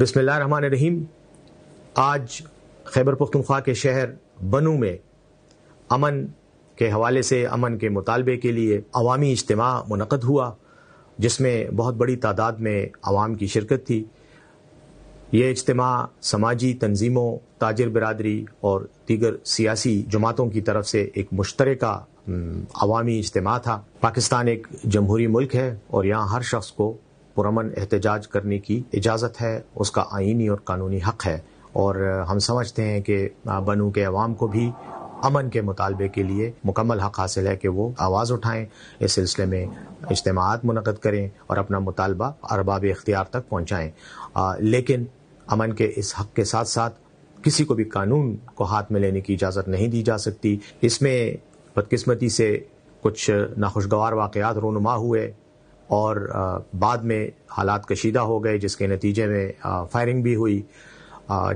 बसमान रहीम आज खैबर पुख्तनख्वा के शहर बनू में अमन के हवाले से अमन के मुतालबे के लिए अवामी इज्तम मनद हुआ जिसमें बहुत बड़ी तादाद में आवाम की शिरकत थी ये इज्तम समाजी तनजीमों ताजर बरदरी और दीगर सियासी जमातों की तरफ से एक मुश्तर अवामी इज्तम था पाकिस्तान एक जमहूरी मुल्क है और यहाँ हर शख्स को पुरमन एहतजाज करने की इजाज़त है उसका आइनी और कानूनी हक है और हम समझते हैं कि बनू के अवाम को भी अमन के मुतालबे के लिए मुकम्मल हक हासिल है कि वो आवाज़ उठाएं इस सिलसिले में इज्तम मुनद करें और अपना मुतालबा अरबाब इख्तियार तक पहुँचाएँ लेकिन अमन के इस हक के साथ साथ किसी को भी कानून को हाथ में लेने की इजाज़त नहीं दी जा सकती इसमें बदकस्मती से कुछ नाखुशगवार वाकत रोनुमा हुए और बाद में हालात कशीदा हो गए जिसके नतीजे में फायरिंग भी हुई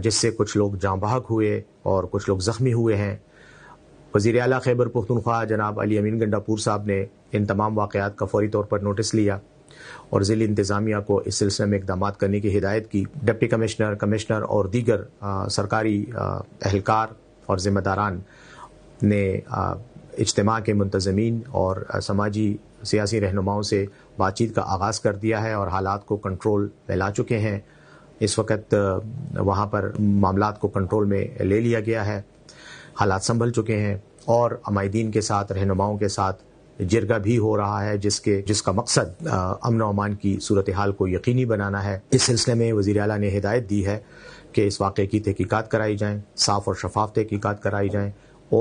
जिससे कुछ लोग जाँ बहक हुए और कुछ लोग ज़ख्मी हुए हैं वजीर अला खैबर पुख्तनख्वा जनाब अली अमीन गंडापुर साहब ने इन तमाम वाकयात का फौरी तौर पर नोटिस लिया और जिले इंतज़ामिया को इस सिलसिले में इकदाम करने की हिदायत की डिप्टी कमिश्नर कमिश्नर और दीगर आ, सरकारी एहलकार और ज़िम्मेदारान ने आ, इज्तम के मंतजमीन और समाजी सियासी रहनुमाओं से बातचीत का आगाज़ कर दिया है और हालात को कंट्रोल में चुके हैं इस वक्त वहाँ पर मामला को कंट्रोल में ले लिया गया है हालात संभल चुके हैं और अमायदीन के साथ रहनुमाओं के साथ जिरगा भी हो रहा है जिसके जिसका मकसद अमन अमान की सूरत हाल को यकीनी बनाना है इस सिलसिले में वजी अला ने हिदायत दी है कि इस वाक़े की तहकीक़ात कराई जाएँ साफ़ और शफाफ तहकीक़त कराई जाएँ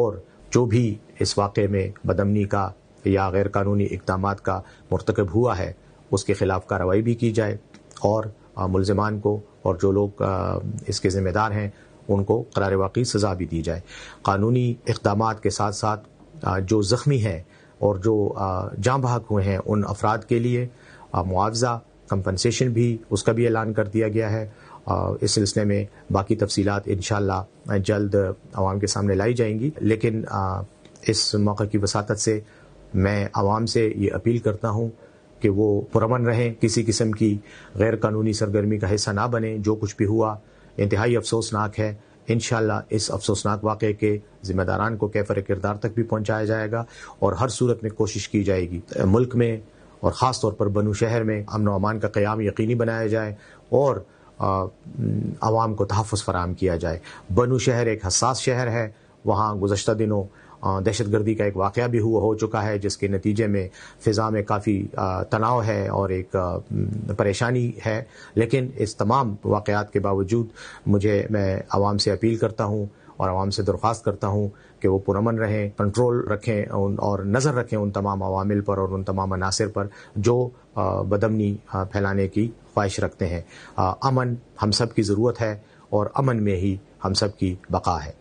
और जो भी इस वाक़े में बदमनी का या गैर कानूनी इकदाम का मरतकब हुआ है उसके ख़िलाफ़ कार्रवाई भी की जाए और मुलजमान को और जो लोग इसके ज़िम्मेदार हैं उनको करार वाकई सज़ा भी दी जाए कानूनी इकदाम के साथ साथ जो ज़ख्मी हैं और जो जाँ बहक हुए हैं उन अफराद के लिए मुआवजा कंपनसेशन भी उसका भी ऐलान कर दिया गया है इस सिलसिले में बाकी तफसीत इन जल्द आवाम के सामने लाई जाएंगी लेकिन इस मौके की वसात से मैं आवाम से ये अपील करता हूँ कि वो पुरमन रहें किसी किस्म की गैर कानूनी सरगर्मी का हिस्सा ना बने जो कुछ भी हुआ इंतहाई अफसोसनाक है इन इस अफसोसनाक वाक़े के ज़िम्मेदारान को कैफर किरदार तक भी पहुँचाया जाएगा और हर सूरत में कोशिश की जाएगी मुल्क में और ख़ास तौर पर बनू शहर में अमन अमान का क़्याम यकीनी बनाया जाए और आवाम को तहफ़ फराम किया जाए बनू शहर एक हसास शहर है वहाँ गुजशत दिनों दहशत गर्दी का एक वाक़ भी हुआ हो चुका है जिसके नतीजे में फ़िज़ा में काफ़ी तनाव है और एक परेशानी है लेकिन इस तमाम वाक़ के बावजूद मुझे मैं आवाम से अपील करता हूँ और आवाम से दरख्वास्त करता हूँ कि वो पुरमन रहें कंट्रोल रखें और नज़र रखें उन तमाम अवामिल पर और उन तमाम अनासर पर जो बदमनी फैलाने की ख्वाहिश रखते हैं अमन हम सब की ज़रूरत है और अमन में ही हम सब की बका है